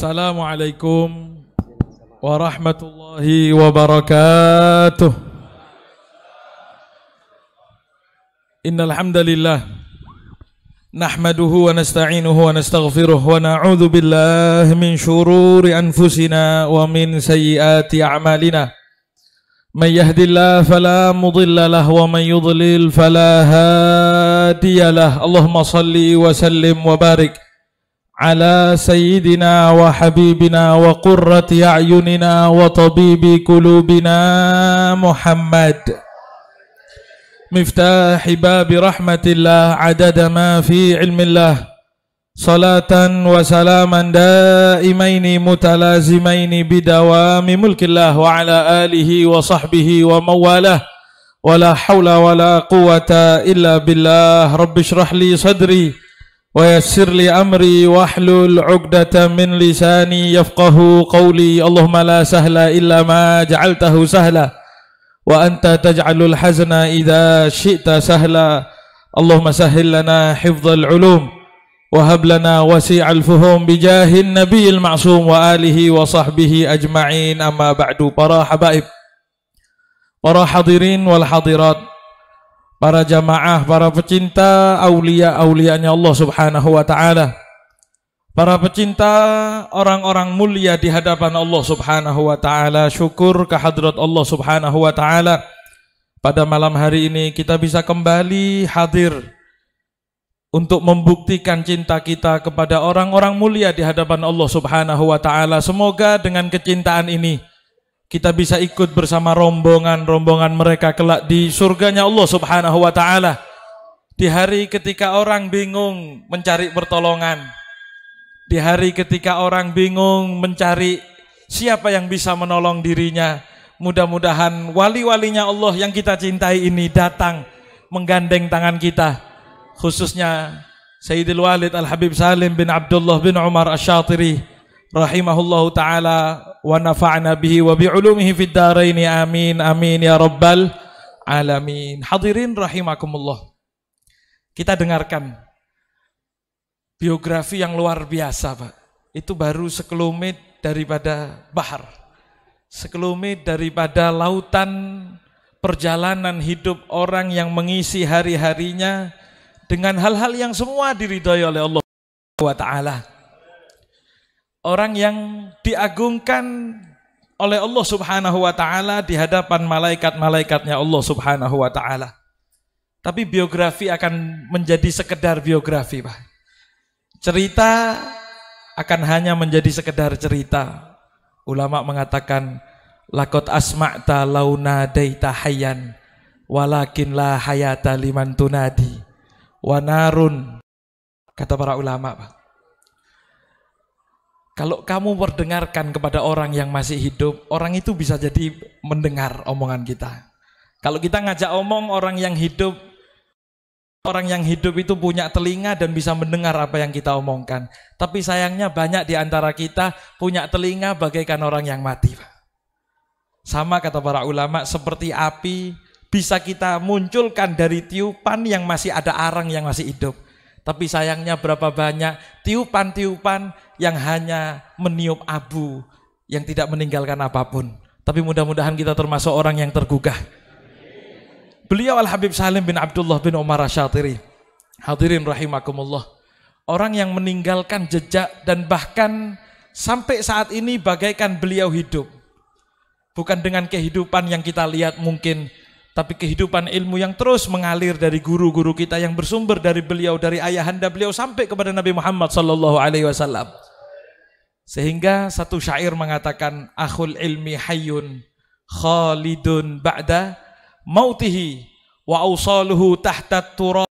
السلام عليكم ورحمة الله وبركاته إن الحمد لله نحمده ونستعينه ونستغفره ونعوذ بالله من شرور أنفسنا ومن سيئات أعمالنا من يهد الله فلا مضل له ومن يضلل فلا هادي له اللهم صل وسلم وبارك على سيدنا وحبيبنا وقرة أعيننا وطبيب قلوبنا محمد مفتاح باب رحمة الله عدد ما في علم الله صلاة وسلاما دائمين متلازمين بدوام ملك الله وعلى آله وصحبه ومن والاه ولا حول ولا قوة إلا بالله رب اشرح لي صدري ويسر لي أمري واحلل عقدة من لساني يفقه قولي اللهم لا سهل إلا ما جعلته سهلا وأنت تجعل الحزن إذا شئت سهلا اللهم سهل لنا حفظ العلوم وهب لنا وسيع الفهوم بجاه النبي المعصوم وآله وصحبه أجمعين أما بعد برا حبائب برا حضرين والحضرات para jamaah, para pecinta aulia-aulianya Allah Subhanahu wa taala. Para pecinta orang-orang mulia di hadapan Allah Subhanahu wa taala, syukur kehadrat Allah Subhanahu wa taala. Pada malam hari ini kita bisa kembali hadir untuk membuktikan cinta kita kepada orang-orang mulia di hadapan Allah Subhanahu wa taala. Semoga dengan kecintaan ini kita bisa ikut bersama rombongan-rombongan mereka kelak di surganya Allah Subhanahu wa taala. Di hari ketika orang bingung mencari pertolongan, di hari ketika orang bingung mencari siapa yang bisa menolong dirinya, mudah-mudahan wali-walinya Allah yang kita cintai ini datang menggandeng tangan kita, khususnya Sayyidil Walid Al Habib Salim bin Abdullah bin Umar ash-Shatiri, rahimahullahu taala bihi wa bi'ulumihi fid الدارين amin amin ya rabbal alamin hadirin rahimakumullah kita dengarkan biografi yang luar biasa Pak itu baru sekelumit daripada bahar sekelumit daripada lautan perjalanan hidup orang yang mengisi hari-harinya dengan hal-hal yang semua diridhoi oleh Allah wa taala orang yang diagungkan oleh Allah Subhanahu wa taala di hadapan malaikat-malaikatnya Allah Subhanahu wa taala. Tapi biografi akan menjadi sekedar biografi, Pak. Cerita akan hanya menjadi sekedar cerita. Ulama mengatakan lakot asma'ta launa daita hayyan walakin la hayata liman tunadi wa narun kata para ulama, Pak. Kalau kamu perdengarkan kepada orang yang masih hidup, orang itu bisa jadi mendengar omongan kita. Kalau kita ngajak omong orang yang hidup, orang yang hidup itu punya telinga dan bisa mendengar apa yang kita omongkan. Tapi sayangnya banyak di antara kita punya telinga bagaikan orang yang mati. Sama kata para ulama, seperti api bisa kita munculkan dari tiupan yang masih ada arang yang masih hidup. Tapi sayangnya berapa banyak tiupan-tiupan yang hanya meniup abu, yang tidak meninggalkan apapun. Tapi mudah-mudahan kita termasuk orang yang tergugah. Beliau Al-Habib Salim bin Abdullah bin Umar Asyatiri. Hadirin rahimakumullah. Orang yang meninggalkan jejak dan bahkan sampai saat ini bagaikan beliau hidup. Bukan dengan kehidupan yang kita lihat mungkin tapi kehidupan ilmu yang terus mengalir dari guru-guru kita yang bersumber dari beliau, dari ayahanda beliau sampai kepada Nabi Muhammad sallallahu alaihi wasallam. Sehingga satu syair mengatakan akhul ilmi hayyun khalidun ba'da mautihi wa awsaluhu tahta turamu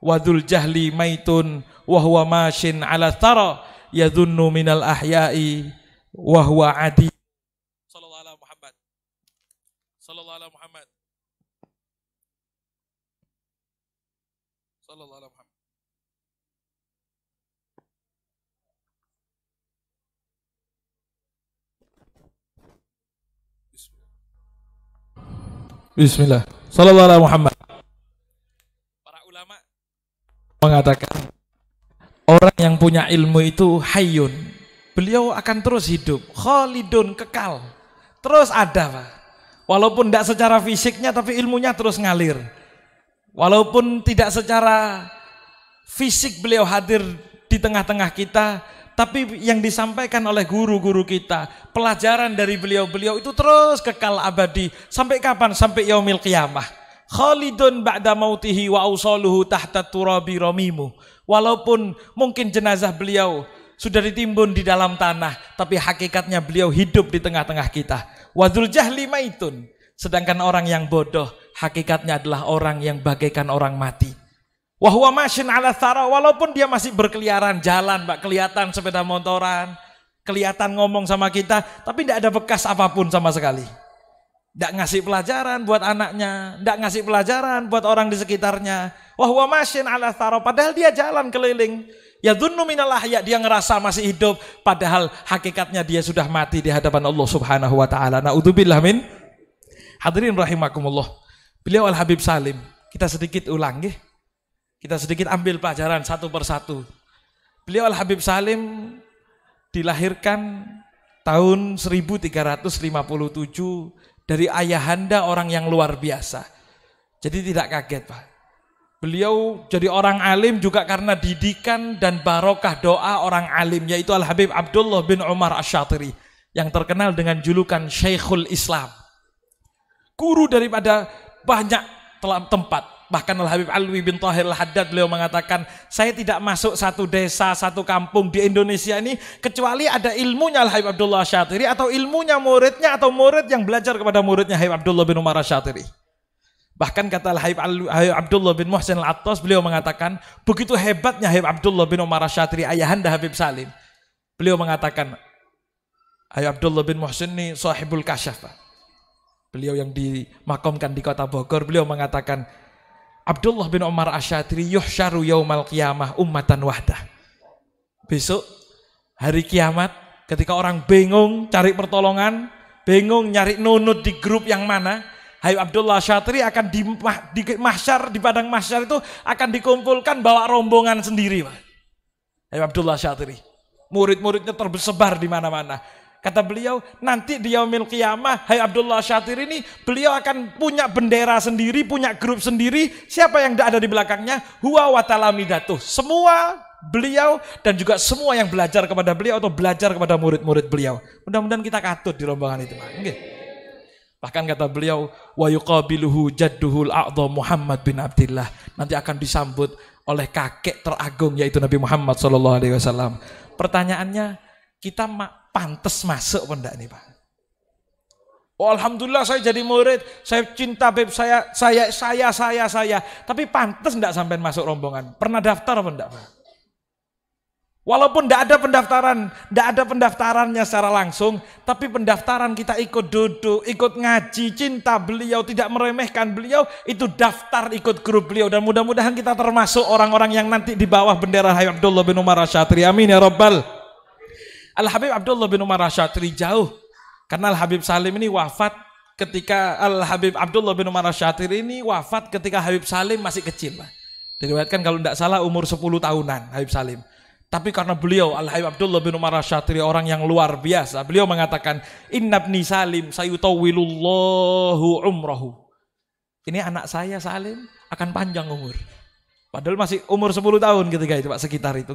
wa dhul jahli maitun wa huwa mashin ala thara yadhunnu minal ahya'i wa huwa adi sallallahu alaihi Muhammad. Sallallahu alaihi Muhammad. Bismillah. Sallallahu alaihi Muhammad. Para ulama mengatakan orang yang punya ilmu itu hayun. Beliau akan terus hidup, khalidun kekal. Terus ada, Pak. Walaupun tidak secara fisiknya tapi ilmunya terus ngalir. Walaupun tidak secara fisik beliau hadir di tengah-tengah kita, tapi yang disampaikan oleh guru-guru kita, pelajaran dari beliau-beliau itu terus kekal abadi. Sampai kapan? Sampai yaumil qiyamah. Khalidun ba'da mautihi wa tahta turabi romimu. Walaupun mungkin jenazah beliau sudah ditimbun di dalam tanah, tapi hakikatnya beliau hidup di tengah-tengah kita. Wadul jahli maitun. Sedangkan orang yang bodoh, hakikatnya adalah orang yang bagaikan orang mati. Wahwa masin ala thara, walaupun dia masih berkeliaran jalan, mbak kelihatan sepeda motoran, kelihatan ngomong sama kita, tapi tidak ada bekas apapun sama sekali. Tidak ngasih pelajaran buat anaknya, tidak ngasih pelajaran buat orang di sekitarnya. Wahwa masin ala thara, padahal dia jalan keliling. Ya dzunnu minal ahya, dia ngerasa masih hidup padahal hakikatnya dia sudah mati di hadapan Allah Subhanahu wa taala. Nauzubillah min hadirin rahimakumullah. Beliau Al Habib Salim, kita sedikit ulangi. Kita sedikit ambil pelajaran satu persatu. Beliau Al Habib Salim dilahirkan tahun 1357 dari ayahanda orang yang luar biasa. Jadi tidak kaget, Pak. Beliau jadi orang alim juga karena didikan dan barokah doa orang alim yaitu Al Habib Abdullah bin Umar Asy-Syatiri yang terkenal dengan julukan Syekhul Islam. Guru daripada banyak tempat. Bahkan Al Habib Alwi bin Tahir Al Haddad beliau mengatakan, "Saya tidak masuk satu desa, satu kampung di Indonesia ini kecuali ada ilmunya Al Habib Abdullah Syatiri atau ilmunya muridnya atau murid yang belajar kepada muridnya Habib Abdullah bin Umar Syatiri." Bahkan kata al Abdullah bin Muhsin Al-Attas, beliau mengatakan, begitu hebatnya Habib Abdullah bin Umar Syatri, ayahanda Habib Salim. Beliau mengatakan, Habib Abdullah bin Muhsin ini sahibul kasyaf. Beliau yang dimakamkan di kota Bogor, beliau mengatakan, Abdullah bin Umar Asyatri yuhsyaru yaumal qiyamah ummatan wahdah. Besok hari kiamat ketika orang bingung cari pertolongan, bingung nyari nunut di grup yang mana, Hayu Abdullah Syatri akan di, di mahsyar, di padang mahsyar itu akan dikumpulkan bawa rombongan sendiri. Pak. Hayu Abdullah Syatri. Murid-muridnya tersebar di mana-mana. Kata beliau, nanti di yaumil qiyamah, Hai Abdullah Syatri ini, beliau akan punya bendera sendiri, punya grup sendiri. Siapa yang ada di belakangnya? Huwa wa talamidatuh. Semua beliau dan juga semua yang belajar kepada beliau atau belajar kepada murid-murid beliau. Mudah-mudahan kita katut di rombongan itu. Oke. Bahkan kata beliau, wa yuqabiluhu jadduhul a'dha Muhammad bin Abdullah. Nanti akan disambut oleh kakek teragung yaitu Nabi Muhammad sallallahu alaihi wasallam. Pertanyaannya, kita pantas masuk apa enggak nih, Pak? Oh, alhamdulillah saya jadi murid, saya cinta beb saya, saya saya saya saya. Tapi pantas enggak sampai masuk rombongan? Pernah daftar apa enggak, Pak? Walaupun tidak ada pendaftaran, tidak ada pendaftarannya secara langsung, tapi pendaftaran kita ikut duduk, ikut ngaji, cinta beliau, tidak meremehkan beliau, itu daftar ikut grup beliau. Dan mudah-mudahan kita termasuk orang-orang yang nanti di bawah bendera Habib Abdullah bin Umar Asyatri. Amin ya Rabbal. Al-Habib Abdullah bin Umar Asyatri jauh. Karena Al-Habib Salim ini wafat ketika Al-Habib Abdullah bin Umar Asyatri ini wafat ketika Habib Salim masih kecil. Diriwayatkan kalau tidak salah umur 10 tahunan Habib Salim. Tapi karena beliau Al Habib Abdullah bin Umar Syatiri orang yang luar biasa, beliau mengatakan innabni Salim sayutawilullahu umrahu. Ini anak saya Salim akan panjang umur. Padahal masih umur 10 tahun ketika itu Pak sekitar itu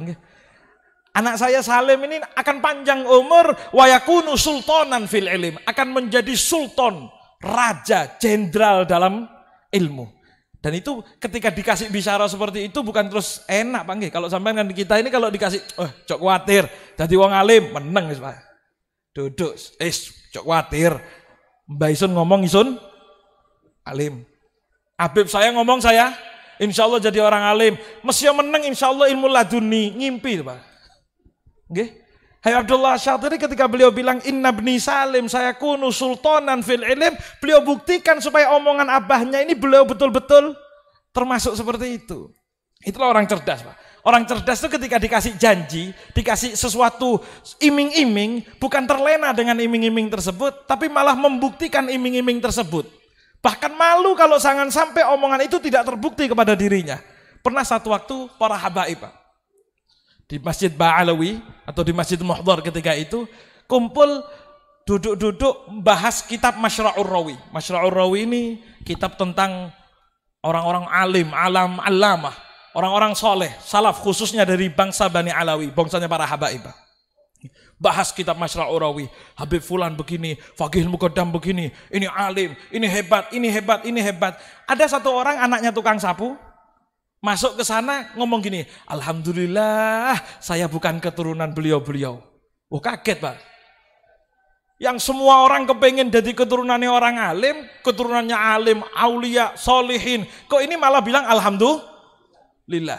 Anak saya Salim ini akan panjang umur wayakunu sultanan fil ilim, akan menjadi sultan, raja, jenderal dalam ilmu. Dan itu ketika dikasih bicara seperti itu bukan terus enak panggil. Kalau sampai kan kita ini kalau dikasih, oh eh, cok khawatir, jadi wong alim menang, wis pak. Duduk, Eh cok khawatir. Mbak Isun ngomong Isun alim. Habib saya ngomong saya, insya Allah jadi orang alim. Mesti menang, insya Allah ilmu laduni, ngimpi pak. Gih. Hai Abdullah Syatiri ketika beliau bilang Inna bni salim saya kunu sultanan fil ilim Beliau buktikan supaya omongan abahnya ini beliau betul-betul termasuk seperti itu Itulah orang cerdas Pak Orang cerdas itu ketika dikasih janji, dikasih sesuatu iming-iming, bukan terlena dengan iming-iming tersebut, tapi malah membuktikan iming-iming tersebut. Bahkan malu kalau jangan sampai omongan itu tidak terbukti kepada dirinya. Pernah satu waktu para habaib, Di Masjid Ba'alawi, atau di Masjid Muhdhar ketika itu kumpul duduk-duduk bahas kitab Masyra'ur Rawi. Masyra'ur Rawi ini kitab tentang orang-orang alim, alam, alamah, orang-orang soleh, salaf khususnya dari bangsa Bani Alawi, bangsanya para habaibah. Bahas kitab Masyra'ur Rawi, Habib Fulan begini, Fagih Mukodam begini, ini alim, ini hebat, ini hebat, ini hebat. Ada satu orang anaknya tukang sapu, Masuk ke sana ngomong gini, Alhamdulillah saya bukan keturunan beliau-beliau. Oh kaget Pak. Yang semua orang kepengen jadi keturunannya orang alim, keturunannya alim, aulia, solihin. Kok ini malah bilang Alhamdulillah.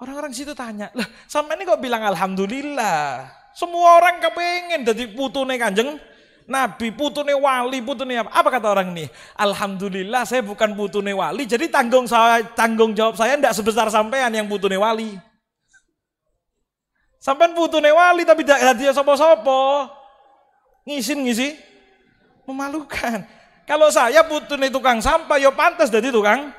Orang-orang situ tanya, lah sama ini kok bilang Alhamdulillah. Semua orang kepengen jadi putune kanjeng Nabi putune wali, putune apa? Apa kata orang ini? Alhamdulillah saya bukan putune wali, jadi tanggung saya tanggung jawab saya tidak sebesar sampean yang putune wali. Sampean putune wali tapi tidak hadiah sopo-sopo. Ngisin ngisi memalukan. Kalau saya putune tukang sampah yo ya pantas jadi tukang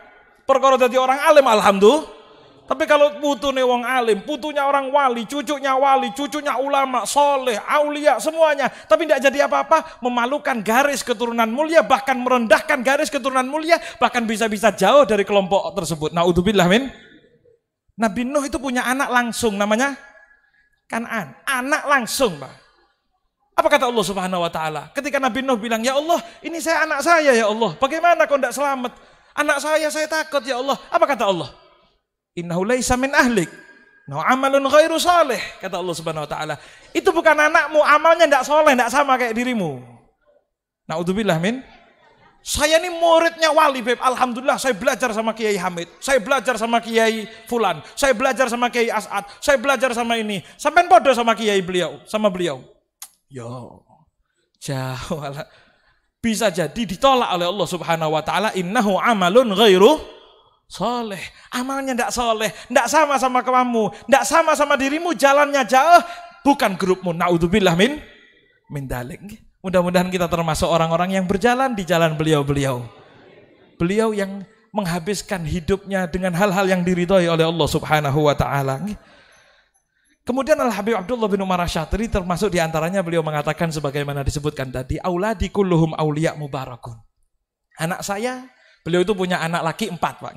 perkara jadi orang alim alhamdulillah. Tapi kalau nih wong alim, putunya orang wali, cucunya wali, cucunya ulama, soleh, aulia, semuanya. Tapi tidak jadi apa-apa, memalukan garis keturunan mulia, bahkan merendahkan garis keturunan mulia, bahkan bisa-bisa jauh dari kelompok tersebut. Nah Naudzubillah min. Nabi Nuh itu punya anak langsung namanya Kanan, anak langsung, Pak. Apa kata Allah Subhanahu wa taala? Ketika Nabi Nuh bilang, "Ya Allah, ini saya anak saya ya Allah. Bagaimana kau tidak selamat? Anak saya saya takut ya Allah." Apa kata Allah? Innahu laisa min ahlik. No amalun ghairu saleh kata Allah Subhanahu wa taala. Itu bukan anakmu, amalnya ndak soleh, ndak sama kayak dirimu. Nauzubillah min saya ini muridnya wali beb alhamdulillah saya belajar sama Kiai Hamid saya belajar sama Kiai Fulan saya belajar sama Kiai As'ad saya belajar sama ini sampai podo sama Kiai beliau sama beliau yo jauh bisa jadi ditolak oleh Allah subhanahu wa ta'ala innahu amalun ghairu Soleh, amalnya tidak soleh, tidak sama sama kamu, tidak sama sama dirimu, jalannya jauh, bukan grupmu. Naudzubillah min, min dalik. Mudah-mudahan kita termasuk orang-orang yang berjalan di jalan beliau-beliau. Beliau yang menghabiskan hidupnya dengan hal-hal yang diridhoi oleh Allah Subhanahu wa taala. Kemudian Al Habib Abdullah bin Umar Syatri termasuk diantaranya beliau mengatakan sebagaimana disebutkan tadi, auladi kulluhum aulia mubarakun. Anak saya Beliau itu punya anak laki empat Pak.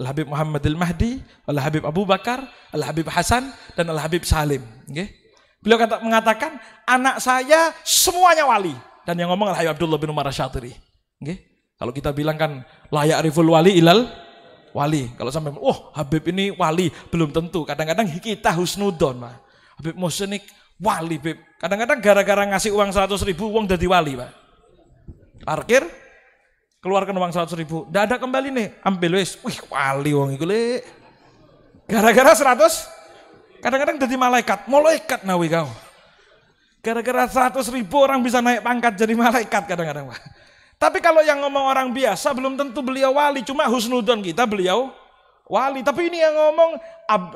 Al-Habib Muhammad Al-Mahdi, Al-Habib Abu Bakar, Al-Habib Hasan, dan Al-Habib Salim. Okay. Beliau kata, mengatakan, anak saya semuanya wali. Dan yang ngomong Al-Habib Abdullah bin Umar Kalau kita bilang kan, layak riful wali ilal wali. Kalau sampai, oh Habib ini wali, belum tentu. Kadang-kadang kita husnudon. Pak. Habib Musenik wali, habib Kadang-kadang gara-gara ngasih uang 100 ribu, uang jadi wali, Pak. Parkir, keluarkan uang seratus ribu. Tidak ada kembali nih, ambil wis. Wih, wali uang itu leh, Gara-gara seratus, kadang-kadang jadi malaikat, malaikat nawi kau. Gara-gara seratus ribu orang bisa naik pangkat jadi malaikat kadang-kadang pak. Tapi kalau yang ngomong orang biasa belum tentu beliau wali, cuma husnudon kita beliau wali. Tapi ini yang ngomong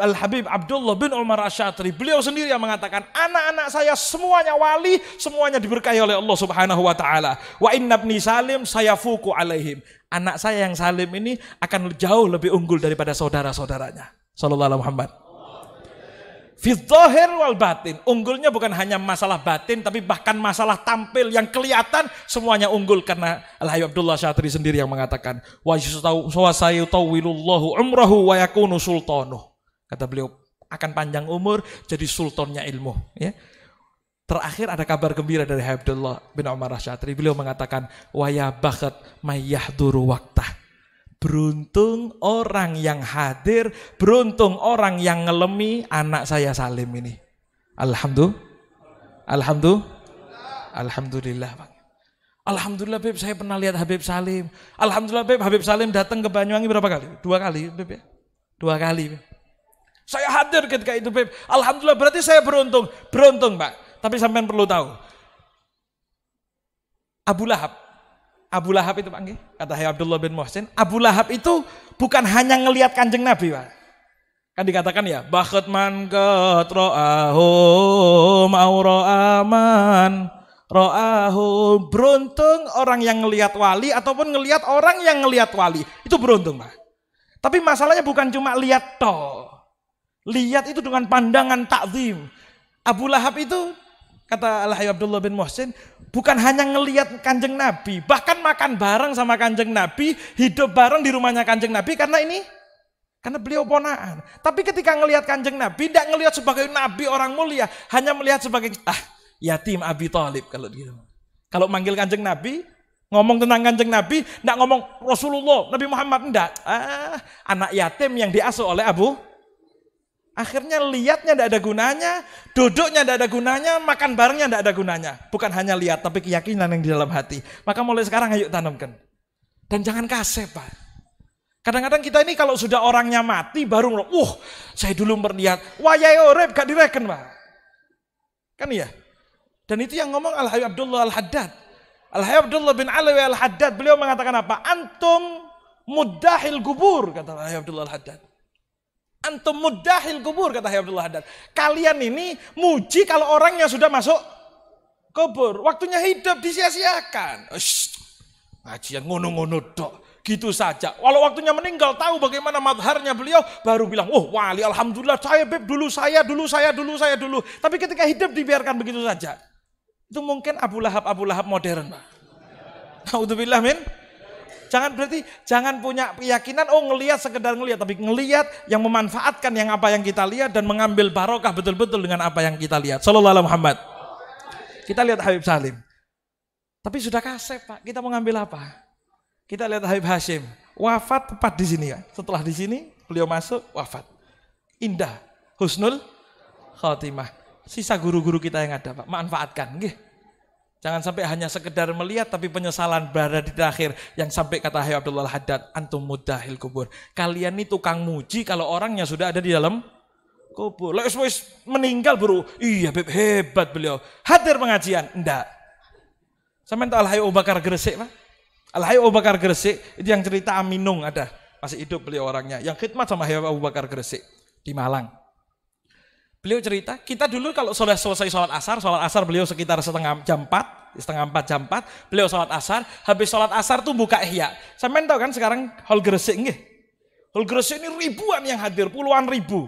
Al-Habib Abdullah bin Umar Asyatri. Beliau sendiri yang mengatakan, anak-anak saya semuanya wali, semuanya diberkahi oleh Allah subhanahu wa ta'ala. Wa innabni salim saya fuku alaihim. Anak saya yang salim ini akan jauh lebih unggul daripada saudara-saudaranya. Sallallahu alaihi Fidzohir wal batin. Unggulnya bukan hanya masalah batin, tapi bahkan masalah tampil yang kelihatan semuanya unggul karena al Abdullah Syatri sendiri yang mengatakan wa umrahu wa yakunu sultanuh. Kata beliau akan panjang umur jadi sultannya ilmu, ya. Terakhir ada kabar gembira dari Abdullah bin Omar Syatri. Beliau mengatakan, "Waya bakhat mayyahduru waktah." Beruntung orang yang hadir, beruntung orang yang ngelemi anak saya Salim ini. Alhamdulillah. Alhamdulillah. Alhamdulillah. Bang. Alhamdulillah Beb, saya pernah lihat Habib Salim. Alhamdulillah Beb, Habib Salim datang ke Banyuwangi berapa kali? Dua kali, Beb ya. Dua kali. Beb. Saya hadir ketika itu, Beb. Alhamdulillah berarti saya beruntung. Beruntung, Pak. Tapi sampean perlu tahu. Abu Lahab Abu Lahab itu panggil kata Hai Abdullah bin Muhsin, Abu Lahab itu bukan hanya ngelihat Kanjeng Nabi, Pak. Kan dikatakan ya, bakhat man katra'ahum Roaman, ro'ahum. Beruntung orang yang ngelihat wali ataupun ngelihat orang yang ngelihat wali. Itu beruntung, Pak. Tapi masalahnya bukan cuma lihat to. Lihat itu dengan pandangan takzim. Abu Lahab itu kata Al-Hayy Abdullah bin Muhsin, bukan hanya ngelihat kanjeng Nabi, bahkan makan bareng sama kanjeng Nabi, hidup bareng di rumahnya kanjeng Nabi karena ini karena beliau ponaan. Tapi ketika ngelihat kanjeng Nabi, tidak ngelihat sebagai Nabi orang mulia, hanya melihat sebagai ah yatim Abi Talib kalau gitu. Kalau manggil kanjeng Nabi, ngomong tentang kanjeng Nabi, tidak ngomong Rasulullah, Nabi Muhammad, tidak. Ah, anak yatim yang diasuh oleh Abu Akhirnya lihatnya tidak ada gunanya, duduknya tidak ada gunanya, makan barengnya tidak ada gunanya. Bukan hanya lihat, tapi keyakinan yang di dalam hati. Maka mulai sekarang ayo tanamkan. Dan jangan kasep, Pak. Kadang-kadang kita ini kalau sudah orangnya mati baru ngeluh, uh, saya dulu wah wayai orep gak direken, Pak. Kan iya? Dan itu yang ngomong al Abdullah Al-Haddad. al Abdullah bin Alawi Al-Haddad, beliau mengatakan apa? Antum mudahil gubur, kata al Abdullah Al-Haddad. Antum mudahil kubur kata Abdullah Haddad. Kalian ini muji kalau orang yang sudah masuk kubur. Waktunya hidup disia-siakan. Ngajian ngono-ngono dok. Gitu saja. Walau waktunya meninggal tahu bagaimana madharnya beliau. Baru bilang, oh wali alhamdulillah saya beb dulu saya, dulu saya, dulu saya, dulu. Tapi ketika hidup dibiarkan begitu saja. Itu mungkin Abu Lahab, Abu Lahab modern. Alhamdulillah. min Jangan berarti jangan punya keyakinan oh ngelihat sekedar ngelihat tapi ngelihat yang memanfaatkan yang apa yang kita lihat dan mengambil barokah betul-betul dengan apa yang kita lihat. Sallallahu alaihi Muhammad. Kita lihat Habib Salim. Tapi sudah kasep Pak, kita mengambil apa? Kita lihat Habib Hashim. Wafat tepat di sini ya. Setelah di sini beliau masuk wafat. Indah. Husnul khotimah. Sisa guru-guru kita yang ada Pak, manfaatkan. Nggih. Jangan sampai hanya sekedar melihat tapi penyesalan berada di akhir yang sampai kata Hayy Abdullah Haddad antum mudahil kubur. Kalian ini tukang muji kalau orangnya sudah ada di dalam kubur. Lah wis meninggal bro. Iya beb hebat beliau. Hadir pengajian. Enggak. Sama tak Al-Hayy Bakar Gresik, Pak. Al-Hayy Bakar Gresik itu yang cerita Aminung ada. Masih hidup beliau orangnya. Yang khidmat sama Hayy Abu Bakar Gresik di Malang. Beliau cerita, kita dulu kalau sudah selesai sholat asar, sholat asar beliau sekitar setengah jam 4, setengah 4 jam 4, beliau sholat asar, habis sholat asar tuh buka ihya. main tahu kan sekarang hall gresik nggih. Hall gresik ini ribuan yang hadir, puluhan ribu.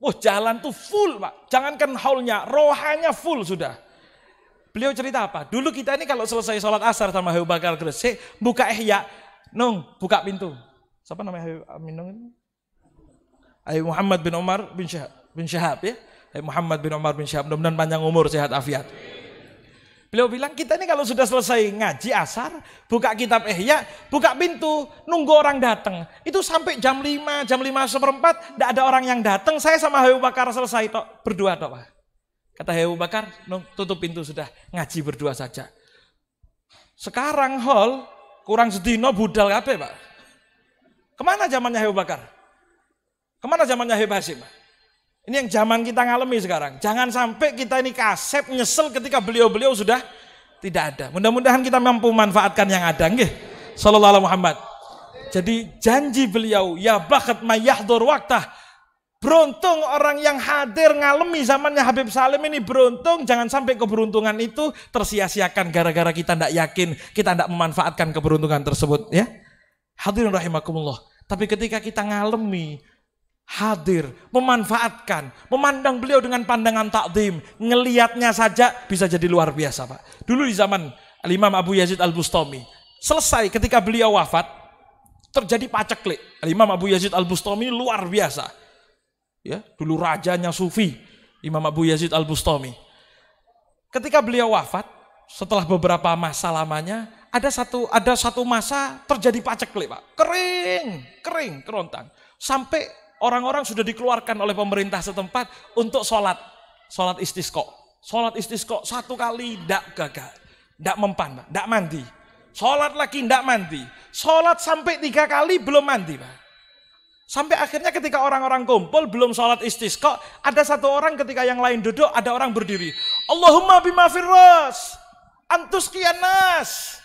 Wah jalan tuh full pak, jangankan haulnya, rohanya full sudah. Beliau cerita apa? Dulu kita ini kalau selesai sholat asar sama Hayu bakal Gresik, buka ihya, nung, buka pintu. Siapa namanya Hayu Aminung ini? Ayu Muhammad bin Umar bin Syahab bin Syahab ya. Eh, Muhammad bin Umar bin Syahab, mudah-mudahan panjang umur, sehat afiat. Beliau bilang kita ini kalau sudah selesai ngaji asar, buka kitab ihya, buka pintu, nunggu orang datang. Itu sampai jam 5, jam 5 seperempat, tidak ada orang yang datang. Saya sama Hayu Bakar selesai tok, berdua tok Pak. Kata Hayu Bakar, tutup pintu sudah, ngaji berdua saja. Sekarang hall kurang sedino budal kabeh, Pak. Kemana zamannya Hayu Bakar? Kemana zamannya Hayu Basim Pak? Ini yang zaman kita ngalami sekarang. Jangan sampai kita ini kasep nyesel ketika beliau-beliau sudah tidak ada. Mudah-mudahan kita mampu manfaatkan yang ada. Nggih. Sallallahu Muhammad. Jadi janji beliau, ya bakat mayahdur waktah. Beruntung orang yang hadir ngalami zamannya Habib Salim ini beruntung. Jangan sampai keberuntungan itu tersia-siakan gara-gara kita tidak yakin. Kita tidak memanfaatkan keberuntungan tersebut. ya. Hadirin rahimakumullah. Tapi ketika kita ngalami hadir, memanfaatkan, memandang beliau dengan pandangan takdim, ngeliatnya saja bisa jadi luar biasa Pak. Dulu di zaman Imam Abu Yazid Al-Bustami, selesai ketika beliau wafat, terjadi paceklik. Imam Abu Yazid Al-Bustami luar biasa. Ya, dulu rajanya Sufi, Imam Abu Yazid Al-Bustami. Ketika beliau wafat, setelah beberapa masa lamanya, ada satu ada satu masa terjadi paceklik, Pak. Kering, kering, kerontang. Sampai orang-orang sudah dikeluarkan oleh pemerintah setempat untuk sholat. Sholat istisqo. Sholat istisqo satu kali tidak gagal. Tidak mempan, tidak mandi. Sholat lagi tidak mandi. Sholat sampai tiga kali belum mandi. Pak. Sampai akhirnya ketika orang-orang kumpul belum sholat istisqo, ada satu orang ketika yang lain duduk, ada orang berdiri. Allahumma bima firras, antus kianas.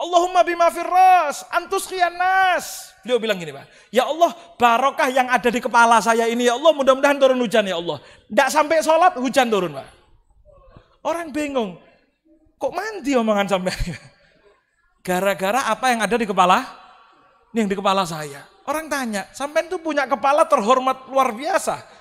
Allahumma bima firras, antus nas. Beliau bilang gini, Pak. Ya Allah, barokah yang ada di kepala saya ini ya Allah, mudah-mudahan turun hujan ya Allah. Tidak sampai sholat, hujan turun, Pak. Orang bingung. Kok mandi omongan sampai Gara-gara apa yang ada di kepala? Ini yang di kepala saya. Orang tanya, sampai itu punya kepala terhormat luar biasa.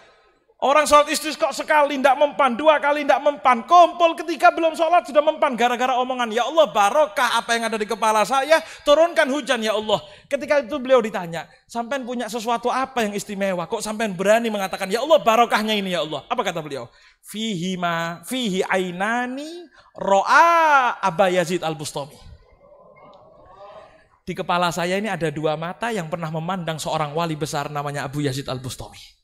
Orang sholat istri kok sekali tidak mempan, dua kali tidak mempan, kumpul ketika belum sholat sudah mempan gara-gara omongan. Ya Allah barokah apa yang ada di kepala saya, turunkan hujan ya Allah. Ketika itu beliau ditanya, sampean punya sesuatu apa yang istimewa? Kok sampean berani mengatakan, ya Allah barokahnya ini ya Allah. Apa kata beliau? Fihi ma, fihi ainani ro'a Aba Yazid al-Bustami. Di kepala saya ini ada dua mata yang pernah memandang seorang wali besar namanya Abu Yazid al-Bustami.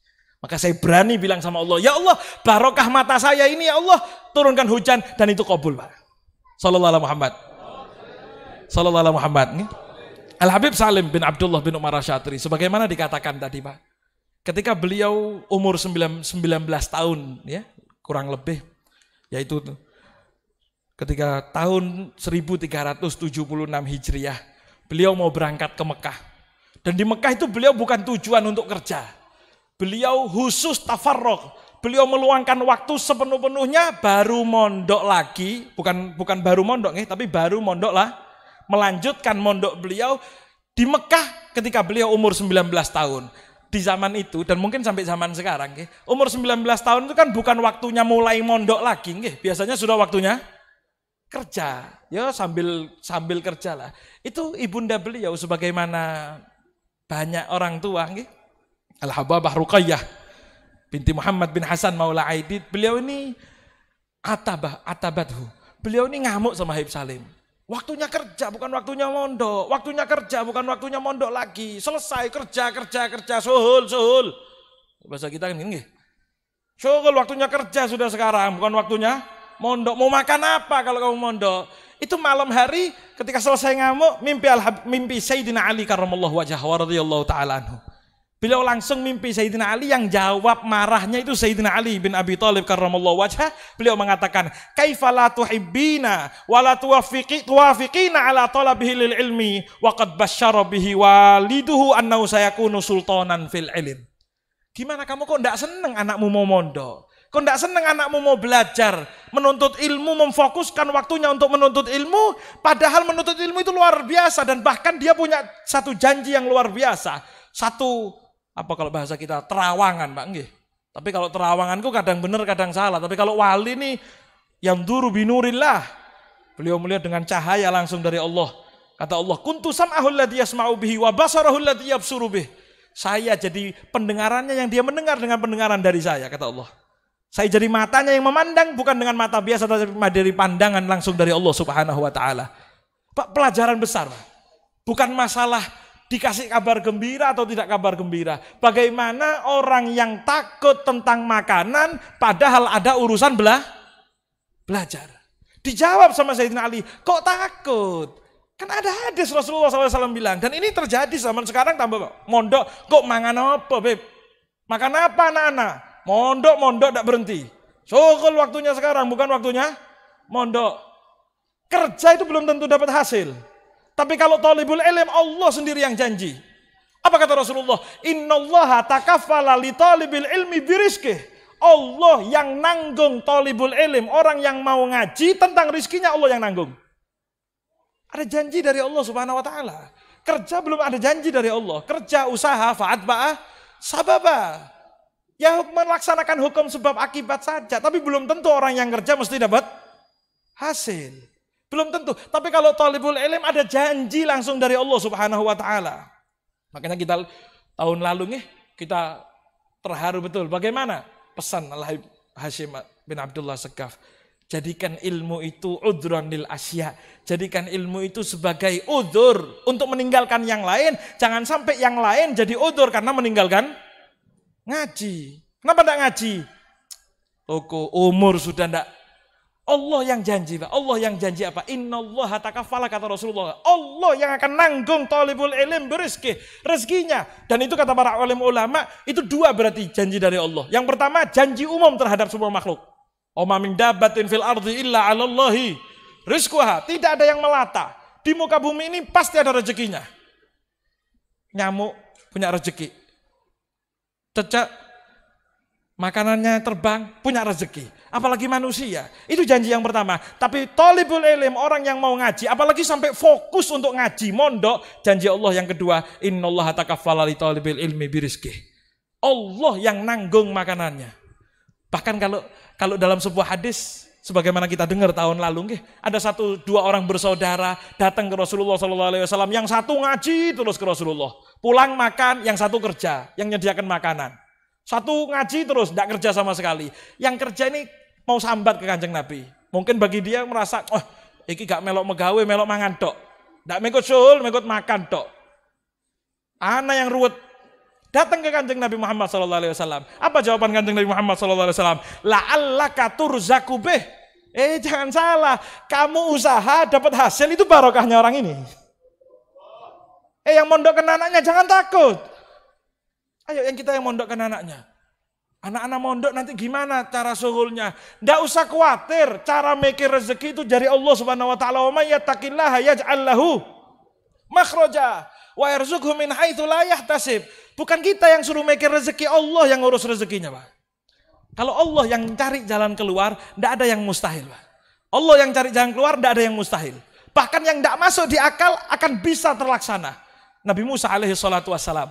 Maka saya berani bilang sama Allah, ya Allah, barokah mata saya ini ya Allah, turunkan hujan dan itu kabul, Pak. Sallallahu Muhammad. Sallallahu alaihi Muhammad. Al Habib Salim bin Abdullah bin Umar Syatri sebagaimana dikatakan tadi, Pak. Ketika beliau umur 19 tahun ya, kurang lebih yaitu ketika tahun 1376 Hijriah, beliau mau berangkat ke Mekah. Dan di Mekah itu beliau bukan tujuan untuk kerja. Beliau khusus tafarrok. Beliau meluangkan waktu sepenuh-penuhnya baru mondok lagi, bukan bukan baru mondok nih, tapi baru mondok lah. Melanjutkan mondok beliau di Mekah ketika beliau umur 19 tahun di zaman itu dan mungkin sampai zaman sekarang nih Umur 19 tahun itu kan bukan waktunya mulai mondok lagi nih Biasanya sudah waktunya kerja. Ya sambil sambil kerja lah. Itu ibunda beliau sebagaimana banyak orang tua nih Al-Hababah Ruqayyah binti Muhammad bin Hasan Maula Aidit. Beliau ini atabah, atabathu. Beliau ini ngamuk sama Habib Salim. Waktunya kerja, bukan waktunya mondok. Waktunya kerja, bukan waktunya mondok lagi. Selesai kerja, kerja, kerja. Suhul, suhul. Bahasa kita kan gini. Suhul, waktunya kerja sudah sekarang. Bukan waktunya mondok. Mau makan apa kalau kamu mondok? Itu malam hari ketika selesai ngamuk, mimpi, al mimpi Sayyidina Ali karramallahu wajah wa radhiyallahu ta'ala anhu. Beliau langsung mimpi Sayyidina Ali yang jawab marahnya itu Sayyidina Ali bin Abi Thalib karramallahu wajhah. Beliau mengatakan, "Kaifala tuhibbina wa la tuwafiqi tuwafiqina ala talabihi lil ilmi wa qad basyara bihi waliduhu annahu sayakunu sultanan fil ilm." Gimana kamu kok ndak seneng anakmu mau mondok? Kok ndak seneng anakmu mau belajar, menuntut ilmu, memfokuskan waktunya untuk menuntut ilmu, padahal menuntut ilmu itu luar biasa dan bahkan dia punya satu janji yang luar biasa. Satu apa kalau bahasa kita terawangan Pak nggih. Tapi kalau terawanganku kadang benar kadang salah. Tapi kalau wali nih yang duru binurillah. Beliau melihat dengan cahaya langsung dari Allah. Kata Allah, "Kuntu sam'ahul ladzi yasma'u wa basarahul Saya jadi pendengarannya yang dia mendengar dengan pendengaran dari saya, kata Allah. Saya jadi matanya yang memandang bukan dengan mata biasa tapi dari pandangan langsung dari Allah Subhanahu wa taala. Pak, pelajaran besar, Bukan masalah dikasih kabar gembira atau tidak kabar gembira. Bagaimana orang yang takut tentang makanan padahal ada urusan belah belajar. Dijawab sama Sayyidina Ali, kok takut? Kan ada hadis Rasulullah SAW bilang, dan ini terjadi zaman sekarang tambah mondok, kok mangan apa beb? Makan apa anak-anak? Mondok, mondok, tidak berhenti. Syukur waktunya sekarang, bukan waktunya mondok. Kerja itu belum tentu dapat hasil. Tapi kalau talibul ilm Allah sendiri yang janji. Apa kata Rasulullah? Innallaha takafala li talibil ilmi birizkih. Allah yang nanggung talibul ilm. Orang yang mau ngaji tentang rizkinya Allah yang nanggung. Ada janji dari Allah subhanahu wa ta'ala. Kerja belum ada janji dari Allah. Kerja, usaha, faat ba'ah, sababah. Ya melaksanakan hukum sebab akibat saja. Tapi belum tentu orang yang kerja mesti dapat hasil. Belum tentu. Tapi kalau talibul ilm ada janji langsung dari Allah Subhanahu wa taala. Makanya kita tahun lalu nih kita terharu betul. Bagaimana pesan Al Hashim bin Abdullah Sekaf Jadikan ilmu itu udhran lil asya. Jadikan ilmu itu sebagai udhur untuk meninggalkan yang lain. Jangan sampai yang lain jadi udhur karena meninggalkan ngaji. Kenapa tidak ngaji? Toko umur sudah tidak Allah yang janji Pak. Allah yang janji apa? Inna Allah takafala kata Rasulullah. Allah yang akan nanggung talibul ilim berizki. Rezekinya. Dan itu kata para ulama ulama, itu dua berarti janji dari Allah. Yang pertama, janji umum terhadap semua makhluk. Oma min dabatin fil ardi illa alallahi Rizkuha. Tidak ada yang melata. Di muka bumi ini pasti ada rezekinya. Nyamuk punya rezeki. Cecak makanannya terbang, punya rezeki. Apalagi manusia. Itu janji yang pertama. Tapi tolibul ilim, orang yang mau ngaji, apalagi sampai fokus untuk ngaji, mondok. Janji Allah yang kedua, innallaha takafala li tolibul ilmi birizki. Allah yang nanggung makanannya. Bahkan kalau kalau dalam sebuah hadis, sebagaimana kita dengar tahun lalu, ada satu dua orang bersaudara datang ke Rasulullah SAW Yang satu ngaji terus ke Rasulullah, pulang makan, yang satu kerja, yang menyediakan makanan. Satu ngaji terus, tidak kerja sama sekali. Yang kerja ini mau sambat ke kanjeng Nabi. Mungkin bagi dia merasa, oh ini gak melok megawe, melok mangan tok. Tidak mengikut sul mengikut makan tok. Anak yang ruwet datang ke kanjeng Nabi Muhammad saw Apa jawaban kanjeng Nabi Muhammad saw Alaihi La Allah katur zakubeh. Eh jangan salah, kamu usaha dapat hasil itu barokahnya orang ini. Eh yang mondok ke anaknya jangan takut. Ayo yang kita yang mondokkan anaknya. Anak-anak mondok nanti gimana cara suhulnya? Tidak usah khawatir, cara mikir rezeki itu dari Allah Subhanahu wa taala. Wa yattaqillaha yaj'al lahu makhraja wa yarzuqhu min haitsu la tasib. Bukan kita yang suruh mikir rezeki, Allah yang ngurus rezekinya, Pak. Kalau Allah yang cari jalan keluar, tidak ada yang mustahil, Pak. Allah yang cari jalan keluar, tidak ada yang mustahil. Bahkan yang tidak masuk di akal akan bisa terlaksana. Nabi Musa alaihi salatu wassalam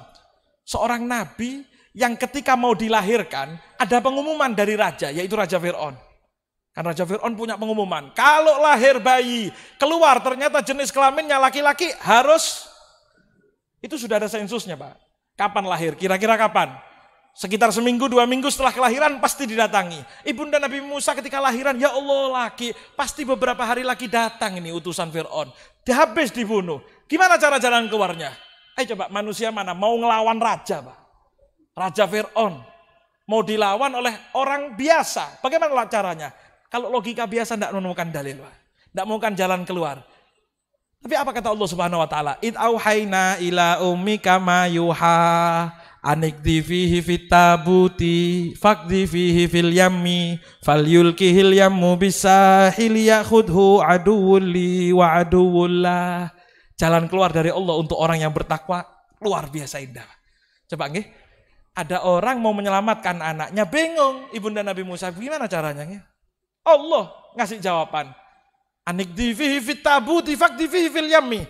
seorang nabi yang ketika mau dilahirkan ada pengumuman dari raja yaitu raja Firaun. Karena raja Firaun punya pengumuman, kalau lahir bayi keluar ternyata jenis kelaminnya laki-laki harus itu sudah ada sensusnya, Pak. Kapan lahir? Kira-kira kapan? Sekitar seminggu, dua minggu setelah kelahiran pasti didatangi. Ibunda Nabi Musa ketika lahiran, ya Allah laki, pasti beberapa hari lagi datang ini utusan Fir'aun. Habis dibunuh. Gimana cara jalan keluarnya? Ayo eh, coba manusia mana mau ngelawan raja, Pak. Raja Fir'aun. Mau dilawan oleh orang biasa. Bagaimana caranya? Kalau logika biasa tidak menemukan dalil, Pak. Tidak menemukan jalan keluar. Tapi apa kata Allah Subhanahu wa taala? It auhayna ila ummika ma yuha anikdi fihi fitabuti fak divihi fil yami fal yammi falyulkihil yammu bisahil yakhudhu aduwuli wa aduwullah Jalan keluar dari Allah untuk orang yang bertakwa luar biasa indah. Coba nggih. Ada orang mau menyelamatkan anaknya bingung. Ibunda Nabi Musa gimana caranya? Nge? Allah ngasih jawaban. Anik divi fitabu bu divi fil yami.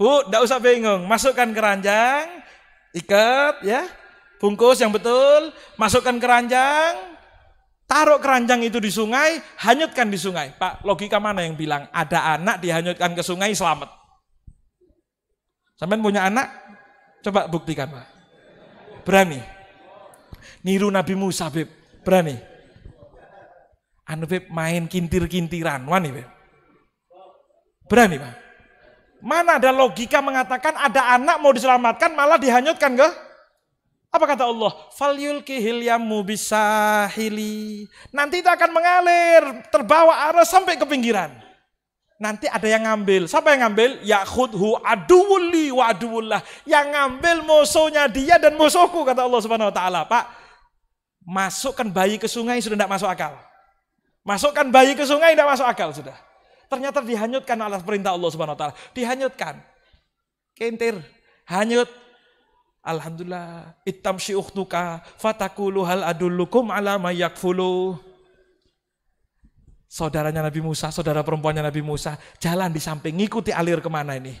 Bu, ndak usah bingung. Masukkan keranjang, ikat ya. Bungkus yang betul, masukkan keranjang, taruh keranjang itu di sungai, hanyutkan di sungai. Pak, logika mana yang bilang ada anak dihanyutkan ke sungai selamat? Sampai punya anak, coba buktikan Pak. Berani. Niru Nabi Musa, Beb. Berani. Anu Beb main kintir-kintiran, wani Beb. Berani Pak. Mana ada logika mengatakan ada anak mau diselamatkan malah dihanyutkan ke? Apa kata Allah? bisahili. Nanti itu akan mengalir, terbawa arah sampai ke pinggiran. Nanti ada yang ngambil. Siapa yang ngambil? khudhu aduwuli wa aduwullah. Yang ngambil musuhnya dia dan musuhku kata Allah Subhanahu wa taala, Pak. Masukkan bayi ke sungai sudah tidak masuk akal. Masukkan bayi ke sungai tidak masuk akal sudah. Ternyata dihanyutkan alas perintah Allah Subhanahu wa taala. Dihanyutkan. Kentir, hanyut. Alhamdulillah, itam syiukhtuka fatakulu hal adullukum ala ma saudaranya Nabi Musa, saudara perempuannya Nabi Musa, jalan di samping, ngikuti alir kemana ini.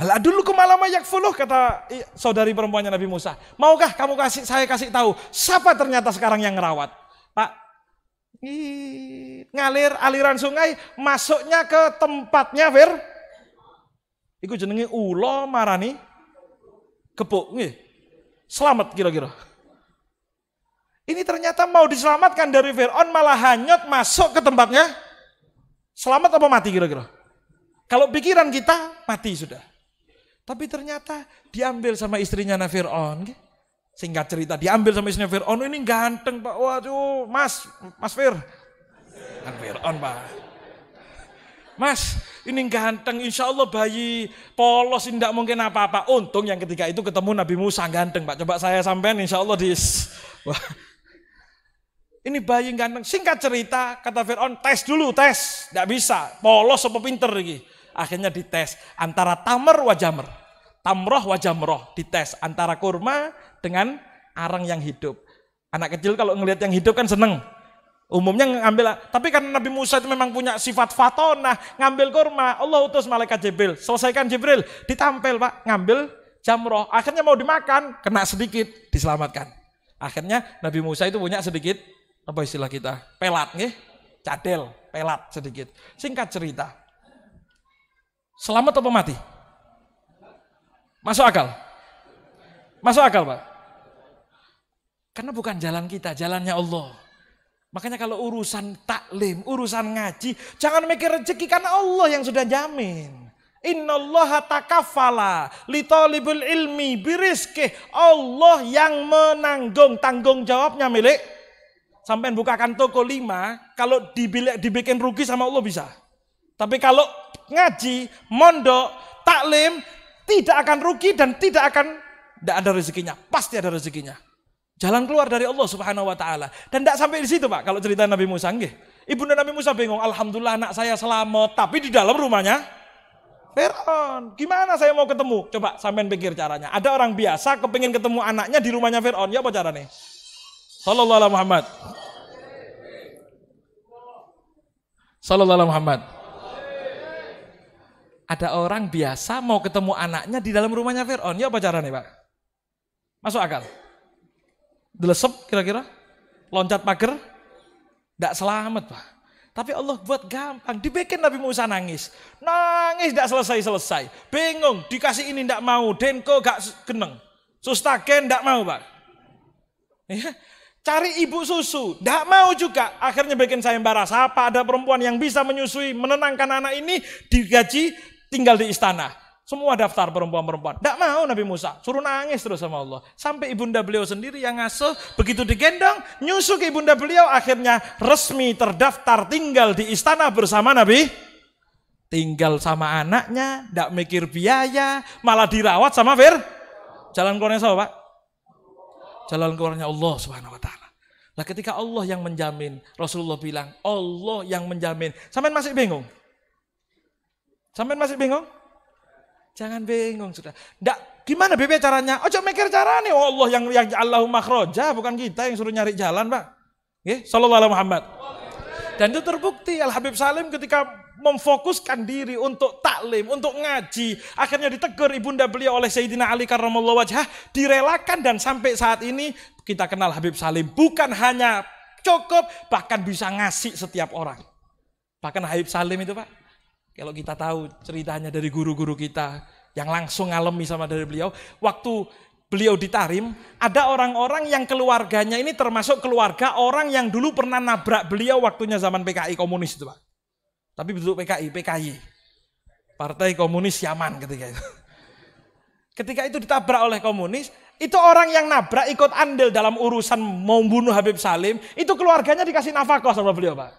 Alah dulu kemalama fuluh, kata saudari perempuannya Nabi Musa. Maukah kamu kasih saya kasih tahu, siapa ternyata sekarang yang ngerawat? Pak, ngalir aliran sungai, masuknya ke tempatnya Fir. Iku jenenge ulo marani kepuk, Selamat kira-kira. Ini ternyata mau diselamatkan dari Fir'aun malah hanyut masuk ke tempatnya. Selamat apa mati kira-kira? Kalau pikiran kita mati sudah. Tapi ternyata diambil sama istrinya na Fir'aun. Singkat cerita diambil sama istrinya Fir'aun. Ini ganteng pak. Waduh mas, mas Fir. Kan Fir'aun pak. Mas, ini ganteng, insya Allah bayi polos, tidak mungkin apa-apa. Untung yang ketika itu ketemu Nabi Musa ganteng, Pak. Coba saya sampein. insya Allah dis. Wah, ini bayi ganteng. Singkat cerita, kata Fir'aun, tes dulu, tes. Tidak bisa, polos apa pinter lagi. Akhirnya dites antara tamar wa Tamroh wa dites antara kurma dengan arang yang hidup. Anak kecil kalau ngelihat yang hidup kan seneng. Umumnya ngambil, tapi karena Nabi Musa itu memang punya sifat fatonah, ngambil kurma, Allah utus malaikat Jibril, selesaikan Jibril, ditampil pak, ngambil jamroh, akhirnya mau dimakan, kena sedikit, diselamatkan. Akhirnya Nabi Musa itu punya sedikit apa istilah kita? Pelat nih, Cadel, pelat sedikit. Singkat cerita. Selamat atau mati? Masuk akal? Masuk akal, Pak. Karena bukan jalan kita, jalannya Allah. Makanya kalau urusan taklim, urusan ngaji, jangan mikir rezeki karena Allah yang sudah jamin. Innallaha takafala litalibul ilmi biriskih. Allah yang menanggung tanggung jawabnya milik Sampai bukakan toko lima, kalau dibilik, dibikin rugi sama Allah bisa. Tapi kalau ngaji, mondok, taklim, tidak akan rugi dan tidak akan tidak ada rezekinya. Pasti ada rezekinya. Jalan keluar dari Allah Subhanahu wa taala. Dan tidak sampai di situ, Pak. Kalau cerita Nabi Musa Ibu Ibunda Nabi Musa bingung, alhamdulillah anak saya selamat, tapi di dalam rumahnya Fir'aun. Gimana saya mau ketemu? Coba sampean pikir caranya. Ada orang biasa kepingin ketemu anaknya di rumahnya Fir'aun, ya apa caranya? Sallallahu alaihi Muhammad. Sallallahu alaihi Muhammad. Ada orang biasa mau ketemu anaknya di dalam rumahnya Fir'aun. Ya apa caranya Pak? Masuk akal? Delesep kira-kira? Loncat pagar? Tidak selamat Pak. Tapi Allah buat gampang. Dibikin Nabi Musa nangis. Nangis tidak selesai-selesai. Bingung. Dikasih ini tidak mau. Denko gak geneng. Sustaken tidak mau Pak. Ya. Cari ibu susu, tidak mau juga. Akhirnya bikin saya embara. Siapa ada perempuan yang bisa menyusui, menenangkan anak ini, digaji, tinggal di istana. Semua daftar perempuan-perempuan. Tidak mau Nabi Musa. Suruh nangis terus sama Allah. Sampai ibunda beliau sendiri yang ngasuh. Begitu digendong, nyusu ke ibunda beliau. Akhirnya resmi terdaftar tinggal di istana bersama Nabi. Tinggal sama anaknya, tidak mikir biaya. Malah dirawat sama Fir. Jalan sama Pak jalan keluarnya Allah Subhanahu wa taala. Lah ketika Allah yang menjamin, Rasulullah bilang, Allah yang menjamin. Sampean masih bingung? Sampean masih bingung? Jangan bingung sudah. Ndak gimana bebe caranya? Ojo mikir carane. Oh Allah yang yang Allahu makhraja, bukan kita yang suruh nyari jalan, Pak. Nggih, sallallahu alaihi Muhammad. Dan itu terbukti Al Habib Salim ketika memfokuskan diri untuk taklim, untuk ngaji. Akhirnya ditegur ibunda beliau oleh Sayyidina Ali karramallahu wajah, direlakan dan sampai saat ini kita kenal Habib Salim. Bukan hanya cukup, bahkan bisa ngasih setiap orang. Bahkan Habib Salim itu Pak, kalau kita tahu ceritanya dari guru-guru kita yang langsung ngalami sama dari beliau, waktu beliau ditarim, ada orang-orang yang keluarganya ini termasuk keluarga orang yang dulu pernah nabrak beliau waktunya zaman PKI komunis itu Pak. Tapi bentuk PKI, PKI. Partai Komunis Yaman ketika itu. Ketika itu ditabrak oleh komunis, itu orang yang nabrak ikut andil dalam urusan mau bunuh Habib Salim, itu keluarganya dikasih nafkah sama beliau, Pak.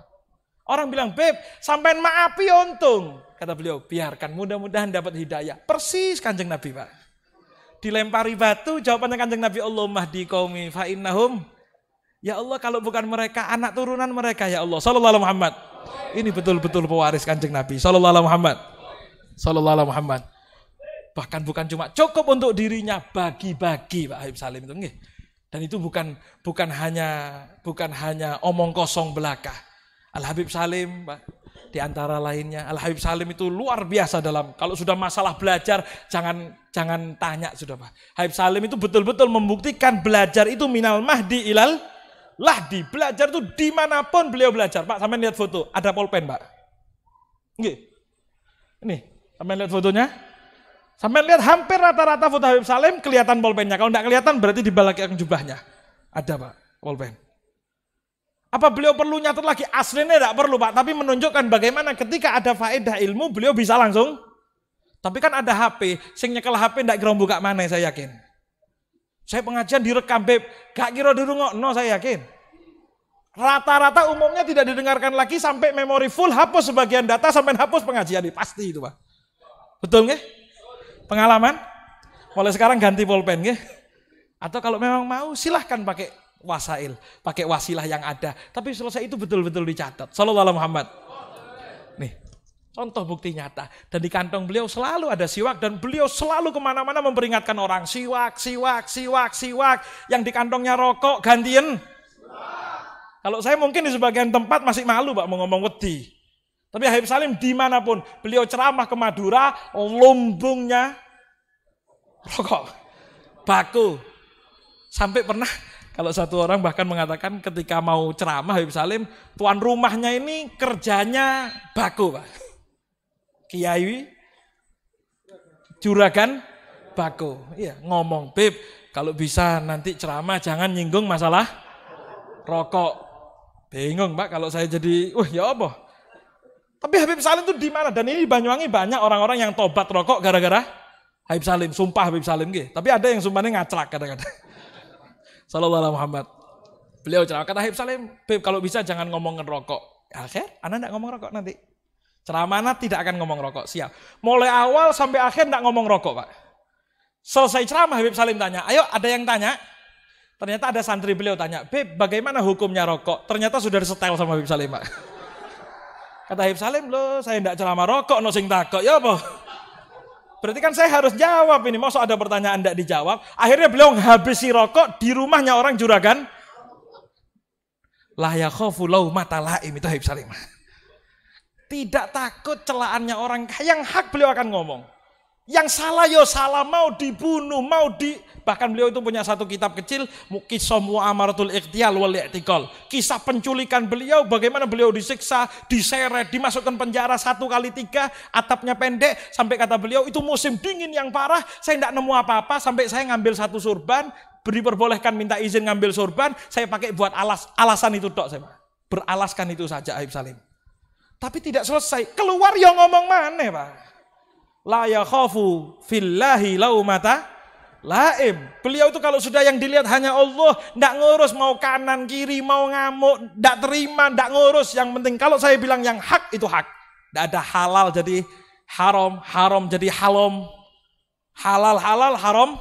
Orang bilang, "Beb, sampai maafi untung." Kata beliau, "Biarkan mudah-mudahan dapat hidayah." Persis Kanjeng Nabi, Pak. Dilempari batu, jawabannya Kanjeng Nabi, "Allah mahdi qaumi fainnahum, Ya Allah, kalau bukan mereka anak turunan mereka ya Allah. Sallallahu Muhammad. Ini betul-betul pewaris kanjeng Nabi. Sallallahu alaihi Muhammad. Sallallahu alaihi Muhammad. Bahkan bukan cuma cukup untuk dirinya bagi-bagi Pak Habib Salim itu Dan itu bukan bukan hanya bukan hanya omong kosong belaka. Al Habib Salim Pak di antara lainnya Al Habib Salim itu luar biasa dalam kalau sudah masalah belajar jangan jangan tanya sudah Pak. Habib Salim itu betul-betul membuktikan belajar itu minal mahdi ilal lah di belajar tuh dimanapun beliau belajar. Pak, sampai lihat foto. Ada polpen, Pak. Nggih. Nih, sampai lihat fotonya. Sampai lihat hampir rata-rata foto Habib Salim kelihatan polpennya. Kalau tidak kelihatan berarti di balik jubahnya. Ada, Pak, polpen. Apa beliau perlu nyatet lagi? Aslinya tidak perlu, Pak. Tapi menunjukkan bagaimana ketika ada faedah ilmu, beliau bisa langsung. Tapi kan ada HP. Sing nyekel HP tidak kira buka mana, saya yakin. Saya pengajian direkam beb, gak kira no saya yakin. Rata-rata umumnya tidak didengarkan lagi sampai memori full hapus sebagian data sampai hapus pengajian pasti itu pak. Betul nggih? Pengalaman? Mulai sekarang ganti pulpen nggih. Atau kalau memang mau silahkan pakai wasail, pakai wasilah yang ada. Tapi selesai itu betul-betul dicatat. Sallallahu Muhammad. Contoh bukti nyata. Dan di kantong beliau selalu ada siwak dan beliau selalu kemana-mana memperingatkan orang. Siwak, siwak, siwak, siwak. Yang di kantongnya rokok gantian. Kalau saya mungkin di sebagian tempat masih malu Pak mau ngomong wedi. Tapi Habib Salim dimanapun beliau ceramah ke Madura, lumbungnya rokok, baku. Sampai pernah kalau satu orang bahkan mengatakan ketika mau ceramah Habib Salim, tuan rumahnya ini kerjanya baku Pak. Kiai juragan bako. Iya, ngomong, "Beb, kalau bisa nanti ceramah jangan nyinggung masalah rokok." Bingung, Pak, kalau saya jadi, wah ya apa? Tapi Habib Salim itu di mana? Dan ini Banyuwangi banyak orang-orang yang tobat rokok gara-gara Habib Salim, sumpah Habib Salim gitu. Tapi ada yang sumpahnya ngaclak kadang-kadang. Sallallahu Muhammad. Beliau ceramah kata Habib Salim, Beb, kalau bisa jangan ngomong rokok Akhir, anak nggak ngomong rokok nanti. Ceramah tidak akan ngomong rokok, siap. Mulai awal sampai akhir tidak ngomong rokok, Pak. Selesai ceramah Habib Salim tanya, ayo ada yang tanya? Ternyata ada santri beliau tanya, Beb, bagaimana hukumnya rokok? Ternyata sudah disetel sama Habib Salim, Pak. Kata Habib Salim, loh saya tidak ceramah rokok, no sing takok, ya apa? Berarti kan saya harus jawab ini, masa ada pertanyaan tidak dijawab? Akhirnya beliau habisi rokok di rumahnya orang juragan. Lah yakhofu lau mata laim, itu Habib Salim. Tidak takut celaannya orang yang hak beliau akan ngomong. Yang salah yo ya salah mau dibunuh, mau di bahkan beliau itu punya satu kitab kecil kisah Muamaratul Iqtiyal wal Iqtikal. Kisah penculikan beliau bagaimana beliau disiksa, diseret, dimasukkan penjara satu kali tiga, atapnya pendek sampai kata beliau itu musim dingin yang parah, saya tidak nemu apa-apa sampai saya ngambil satu surban, diperbolehkan minta izin ngambil surban, saya pakai buat alas alasan itu dok saya. Beralaskan itu saja Aib Salim. Tapi tidak selesai. Keluar yang ngomong mana Pak. La khafu fillahi laumata laim. Beliau itu kalau sudah yang dilihat hanya Allah, ndak ngurus mau kanan kiri, mau ngamuk, ndak terima, ndak ngurus. Yang penting kalau saya bilang yang hak itu hak. Ndak ada halal jadi haram, haram jadi halom. Halal halal haram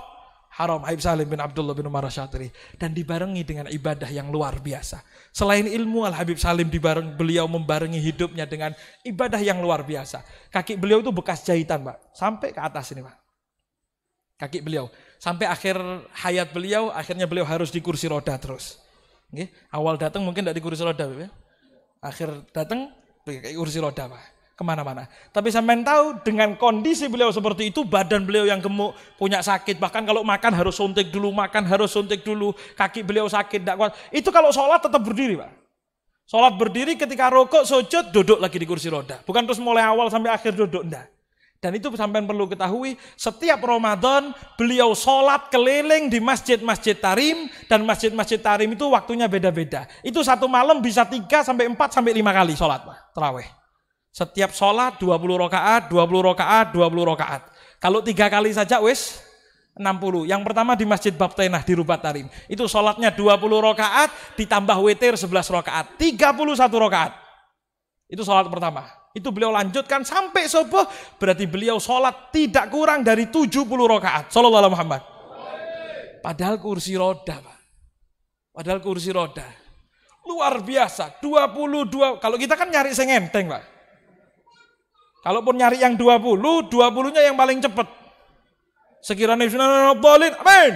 haram Habib Salim bin Abdullah bin Umar Syatri dan dibarengi dengan ibadah yang luar biasa. Selain ilmu Al Habib Salim dibareng beliau membarengi hidupnya dengan ibadah yang luar biasa. Kaki beliau itu bekas jahitan, Pak, sampai ke atas ini, Pak. Kaki beliau sampai akhir hayat beliau akhirnya beliau harus di kursi roda terus. awal datang mungkin tidak di ya? kursi roda, Pak. Akhir datang di kursi roda, Pak kemana-mana. Tapi sampean tahu dengan kondisi beliau seperti itu, badan beliau yang gemuk, punya sakit, bahkan kalau makan harus suntik dulu, makan harus suntik dulu, kaki beliau sakit, tidak kuat. Itu kalau sholat tetap berdiri, Pak. Sholat berdiri ketika rokok, sujud, duduk lagi di kursi roda. Bukan terus mulai awal sampai akhir duduk, enggak. Dan itu sampean perlu ketahui, setiap Ramadan beliau sholat keliling di masjid-masjid Tarim dan masjid-masjid Tarim itu waktunya beda-beda. Itu satu malam bisa tiga sampai empat sampai lima kali sholat, Pak. Terawih. Setiap sholat 20 rokaat, 20 rokaat, 20 rokaat. Kalau tiga kali saja wis 60. Yang pertama di Masjid Baptenah di Rubat Tarim. Itu sholatnya 20 rokaat ditambah witir 11 rokaat. 31 rokaat. Itu sholat pertama. Itu beliau lanjutkan sampai subuh. Berarti beliau sholat tidak kurang dari 70 rokaat. Sallallahu alaihi Muhammad. Padahal kursi roda Pak. Padahal kursi roda. Luar biasa. 22. Kalau kita kan nyari sing enteng Pak. Kalaupun nyari yang 20, 20-nya yang paling cepat. Sekiranya Bismillahirrahmanirrahim. Amin.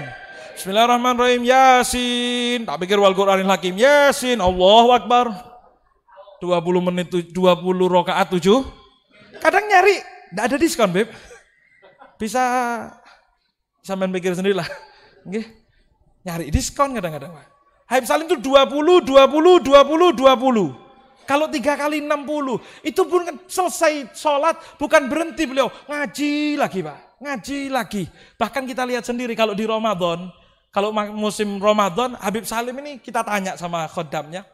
Bismillahirrahmanirrahim. Yasin. Tak pikir wal Qur'anil Hakim. Yasin. Allahu Akbar. 20 menit 20 rakaat 7. Kadang nyari enggak ada diskon, Beb. Bisa sampean pikir sendirilah. Nggih. Nyari diskon kadang-kadang, Pak. Haib Salim itu 20, 20, 20, 20. Kalau tiga kali 60, itu pun kan selesai sholat, bukan berhenti beliau. Ngaji lagi Pak, ngaji lagi. Bahkan kita lihat sendiri kalau di Ramadan, kalau musim Ramadan, Habib Salim ini kita tanya sama khodamnya.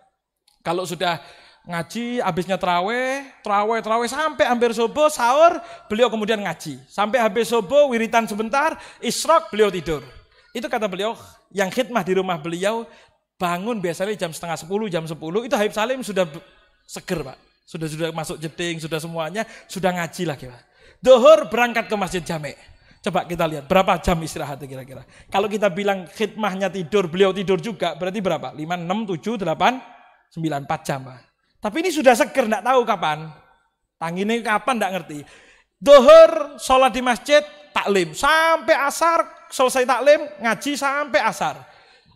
Kalau sudah ngaji, habisnya teraweh, teraweh, teraweh sampai hampir subuh, sahur, beliau kemudian ngaji. Sampai habis subuh, wiritan sebentar, isrok, beliau tidur. Itu kata beliau, yang khidmah di rumah beliau, bangun biasanya jam setengah sepuluh, jam sepuluh, itu Habib Salim sudah Seger Pak. Sudah-sudah masuk jeding, sudah semuanya, sudah ngaji lagi Pak. dohor berangkat ke Masjid Jamek. Coba kita lihat berapa jam istirahat kira-kira. Kalau kita bilang khidmahnya tidur, beliau tidur juga, berarti berapa? 5, 6, 7, 8, 9, 4 jam. Pak. Tapi ini sudah seger, enggak tahu kapan. ini kapan enggak ngerti. dohor sholat di masjid, taklim. Sampai asar, selesai taklim, ngaji sampai asar.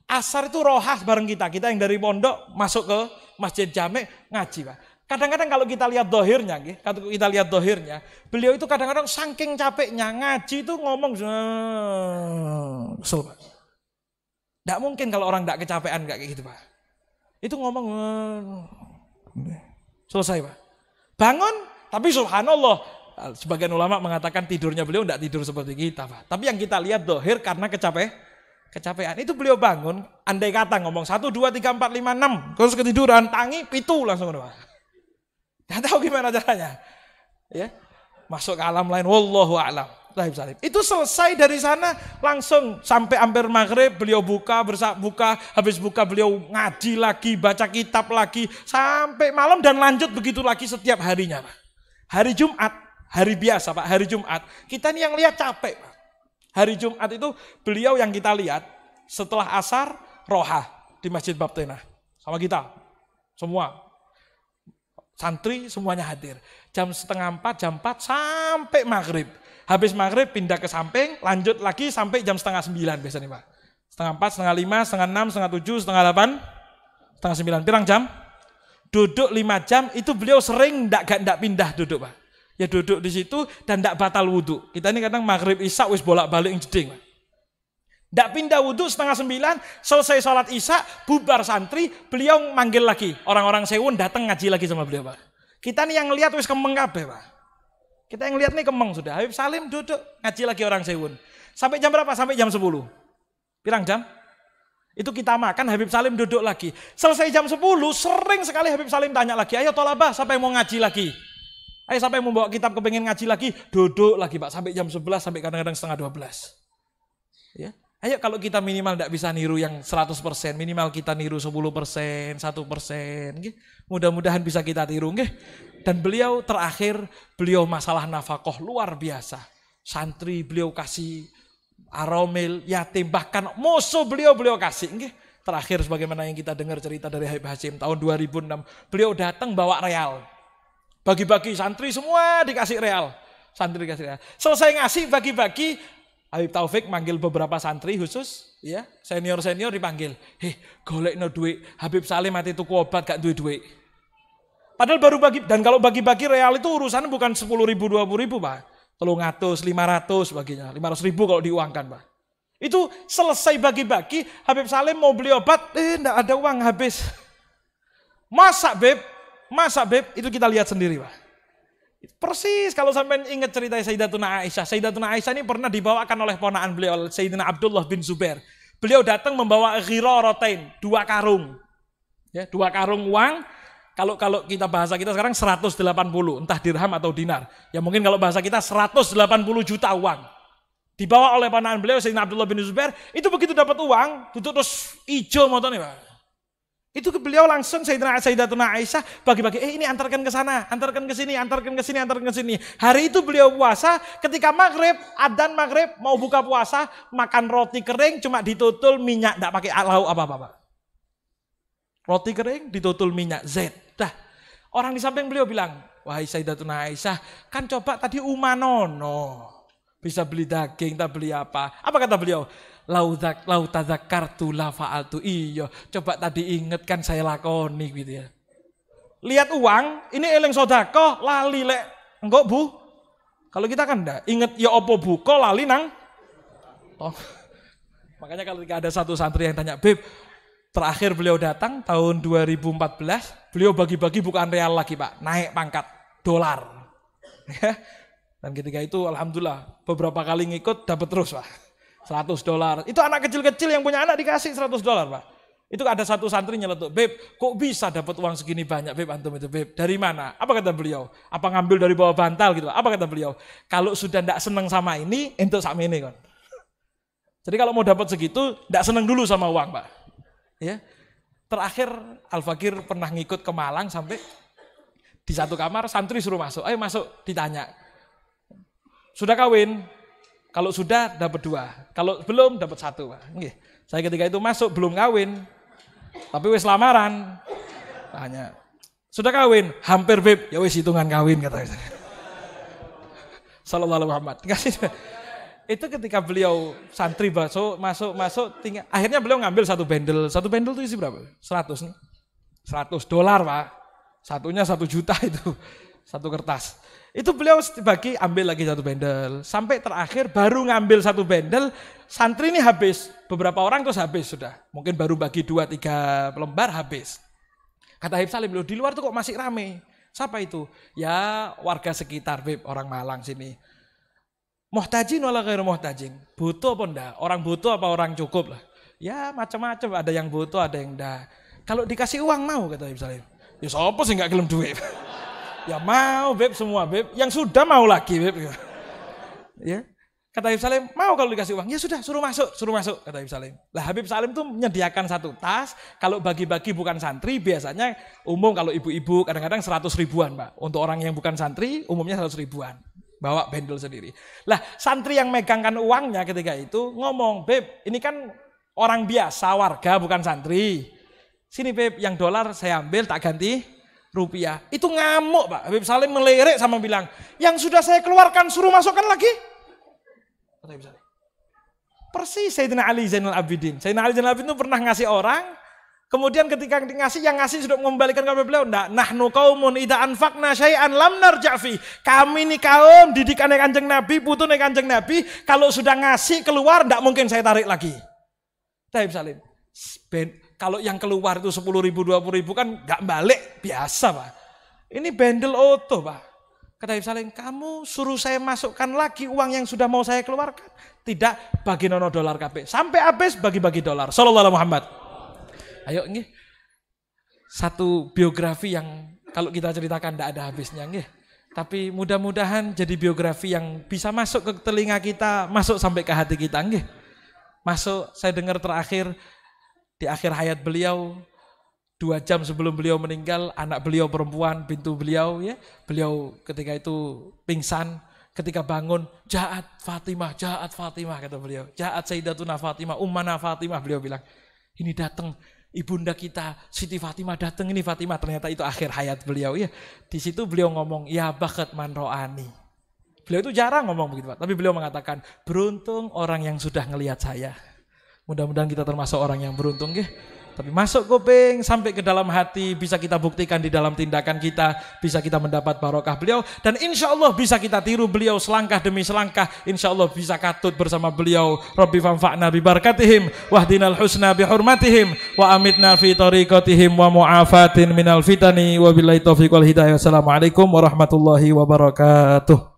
Asar itu rohas bareng kita. Kita yang dari pondok masuk ke masjid jamek ngaji pak. Kadang-kadang kalau kita lihat dohirnya, kalau kita lihat dohirnya, beliau itu kadang-kadang saking capeknya ngaji itu ngomong kesel pak. Tidak mungkin kalau orang tidak kecapean nggak kayak gitu pak. Itu ngomong selesai pak. Bangun, tapi subhanallah sebagian ulama mengatakan tidurnya beliau tidak tidur seperti kita, Pak. Tapi yang kita lihat dohir karena kecapek kecapean. Itu beliau bangun, andai kata ngomong satu dua tiga empat lima enam Terus ketiduran, tangi, pitu langsung. Gak tahu gimana caranya. Ya, Masuk ke alam lain, Wallahu alam. Itu selesai dari sana langsung sampai hampir maghrib beliau buka bersak buka habis buka beliau ngaji lagi baca kitab lagi sampai malam dan lanjut begitu lagi setiap harinya Hari Jumat hari biasa Pak hari Jumat kita ini yang lihat capek Pak. Hari Jumat itu beliau yang kita lihat setelah asar roha di Masjid Baptena. Sama kita, semua. Santri semuanya hadir. Jam setengah empat, jam empat sampai maghrib. Habis maghrib pindah ke samping, lanjut lagi sampai jam setengah sembilan biasanya Pak. Setengah empat, setengah lima, setengah enam, setengah tujuh, setengah delapan, setengah sembilan. Pirang jam? Duduk lima jam, itu beliau sering ndak ndak pindah duduk Pak. Ya duduk di situ dan tidak batal wudhu. Kita ini kadang maghrib isya wis bolak-balik yang jeding. Tidak pindah wudhu setengah sembilan, selesai sholat isya, bubar santri, beliau manggil lagi. Orang-orang sewun datang ngaji lagi sama beliau Pak. Kita ini yang lihat wis kemeng kabe, Pak. Kita yang lihat nih kemeng sudah. Habib Salim duduk ngaji lagi orang sewun. Sampai jam berapa? Sampai jam sepuluh, Pirang jam? Itu kita makan, Habib Salim duduk lagi. Selesai jam 10, sering sekali Habib Salim tanya lagi, ayo tolabah, siapa yang mau ngaji lagi? Ayo sampai membawa kitab kepengen ngaji lagi, duduk lagi Pak sampai jam 11 sampai kadang-kadang setengah 12. Ya. Ayo kalau kita minimal tidak bisa niru yang 100%, minimal kita niru 10%, 1%. Gitu. Mudah-mudahan bisa kita tiru. Gitu. Dan beliau terakhir, beliau masalah nafkah luar biasa. Santri beliau kasih, aromil, yatim, bahkan musuh beliau beliau kasih. Gitu terakhir sebagaimana yang kita dengar cerita dari Habib Hasim tahun 2006 beliau datang bawa real bagi-bagi santri semua dikasih real. Santri dikasih real. Selesai ngasih bagi-bagi, Habib Taufik manggil beberapa santri khusus, ya senior-senior dipanggil. Heh, golek no duit. Habib Salim mati tuku obat gak duit duit. Padahal baru bagi dan kalau bagi-bagi real itu urusan bukan sepuluh ribu dua puluh ribu pak, telung atus, lima ratus baginya, lima ratus ribu kalau diuangkan pak. Itu selesai bagi-bagi, Habib Salim mau beli obat, eh gak ada uang habis. Masa Beb, Masa Beb? Itu kita lihat sendiri Pak. Persis kalau sampai ingat cerita Sayyidatuna Aisyah. Sayyidatuna Aisyah ini pernah dibawakan oleh ponaan beliau Sayyidina Abdullah bin Zubair. Beliau datang membawa rotain, dua karung. Ya, dua karung uang. Kalau kalau kita bahasa kita sekarang 180, entah dirham atau dinar. Ya mungkin kalau bahasa kita 180 juta uang. Dibawa oleh ponaan beliau Sayyidina Abdullah bin Zubair, itu begitu dapat uang, duduk terus ijo motornya, itu ke beliau langsung Sayyidina Sayyidatuna Aisyah bagi-bagi, eh ini antarkan ke sana, antarkan ke sini, antarkan ke sini, antarkan ke sini. Hari itu beliau puasa, ketika maghrib, adzan maghrib, mau buka puasa, makan roti kering, cuma ditutul minyak, tidak pakai lauk apa-apa. Roti kering, ditutul minyak, Z. Dah. Orang di samping beliau bilang, wahai Sayyidatuna Aisyah, kan coba tadi umanono. Bisa beli daging, tak beli apa. Apa kata beliau? lauzak lautazak kartu lafaaltu iyo coba tadi inget kan saya lakoni gitu ya lihat uang ini eling sodako lali lek enggak bu kalau kita kan enggak inget ya opo bu kok lali nang oh. makanya kalau ada satu santri yang tanya beb terakhir beliau datang tahun 2014 beliau bagi-bagi bukan real lagi pak naik pangkat dolar ya. dan ketika itu alhamdulillah beberapa kali ngikut dapat terus pak 100 dolar. Itu anak kecil-kecil yang punya anak dikasih 100 dolar, Pak. Itu ada satu santri nyeletuk, Beb, kok bisa dapat uang segini banyak, Beb, antum itu, Beb? Dari mana? Apa kata beliau? Apa ngambil dari bawah bantal gitu? Apa kata beliau? Kalau sudah tidak seneng sama ini, entuk sama ini, kan? Jadi kalau mau dapat segitu, tidak seneng dulu sama uang, Pak. Ya. Terakhir Al Fakir pernah ngikut ke Malang sampai di satu kamar santri suruh masuk, ayo masuk ditanya. Sudah kawin? Kalau sudah dapat dua, kalau belum dapat satu. Nggih. Saya ketika itu masuk belum kawin, tapi wis lamaran. Tanya, sudah kawin? Hampir beb. Ya wis hitungan kawin kata saya. Sallallahu Muhammad. itu ketika beliau santri masuk masuk masuk tinggal akhirnya beliau ngambil satu bendel satu bendel itu isi berapa Seratus, seratus dolar pak satunya satu juta itu satu kertas itu beliau bagi ambil lagi satu bendel. Sampai terakhir baru ngambil satu bendel, santri ini habis. Beberapa orang terus habis sudah. Mungkin baru bagi dua tiga lembar habis. Kata Habib Salim, di luar tuh kok masih rame. Siapa itu? Ya warga sekitar, Habib orang Malang sini. Muhtajin wala ghairu muhtajin. Butuh apa enggak? Orang butuh apa orang cukup lah. Ya macam-macam, ada yang butuh, ada yang enggak. Kalau dikasih uang mau kata Habib Salim. Ya siapa sih nggak gelem duit? Ya mau beb semua beb, yang sudah mau lagi beb. Ya. Kata Habib Salim, mau kalau dikasih uang? Ya sudah, suruh masuk, suruh masuk, kata Habib Salim. Lah Habib Salim tuh menyediakan satu tas, kalau bagi-bagi bukan santri, biasanya umum kalau ibu-ibu kadang-kadang 100 ribuan, Pak. Untuk orang yang bukan santri, umumnya 100 ribuan. Bawa bendel sendiri. Lah santri yang megangkan uangnya ketika itu ngomong, Beb, ini kan orang biasa, warga bukan santri. Sini Beb, yang dolar saya ambil tak ganti rupiah. Itu ngamuk Pak. Habib Salim melirik sama bilang, yang sudah saya keluarkan suruh masukkan lagi. Persis Sayyidina Ali Zainal Abidin. Sayyidina Ali Zainal Abidin itu pernah ngasih orang, kemudian ketika ngasih, yang ngasih sudah mengembalikan kepada beliau. Nggak, nahnu kaumun ida anfakna syai'an lam narja'fi. Kami ini kaum didikannya kanjeng Nabi, butuh yang kanjeng Nabi. Kalau sudah ngasih keluar, nggak mungkin saya tarik lagi. Tapi Salim. Ben, kalau yang keluar itu 10 ribu, 20 ribu kan gak balik, biasa Pak. Ini bandel oto Pak. Kata ibu Salim, kamu suruh saya masukkan lagi uang yang sudah mau saya keluarkan. Tidak, bagi nono dolar KP Sampai habis bagi-bagi dolar. Sallallahu Muhammad. Ayo ini Satu biografi yang kalau kita ceritakan tidak ada habisnya nih. Tapi mudah-mudahan jadi biografi yang bisa masuk ke telinga kita, masuk sampai ke hati kita Masuk, saya dengar terakhir di akhir hayat beliau, dua jam sebelum beliau meninggal, anak beliau perempuan, pintu beliau ya, beliau ketika itu pingsan, ketika bangun, jahat Fatimah, jahat Fatimah kata beliau, jahat Sayyidatuna Fatimah, Ummana Fatimah beliau bilang, ini datang ibunda kita Siti Fatimah datang ini Fatimah ternyata itu akhir hayat beliau ya. Di situ beliau ngomong ya bakat manroani. Beliau itu jarang ngomong begitu tapi beliau mengatakan beruntung orang yang sudah ngelihat saya. Mudah-mudahan kita termasuk orang yang beruntung ya. Tapi masuk kuping sampai ke dalam hati bisa kita buktikan di dalam tindakan kita, bisa kita mendapat barokah beliau dan insya Allah bisa kita tiru beliau selangkah demi selangkah, insya Allah bisa katut bersama beliau. Robbi fanfa'na bi barkatihim, wahdinal husna bi Hormatihim, wa amitna fi tariqatihim wa mu'afatin minal fitani wa billahi taufiq wal hidayah. Assalamualaikum warahmatullahi wabarakatuh.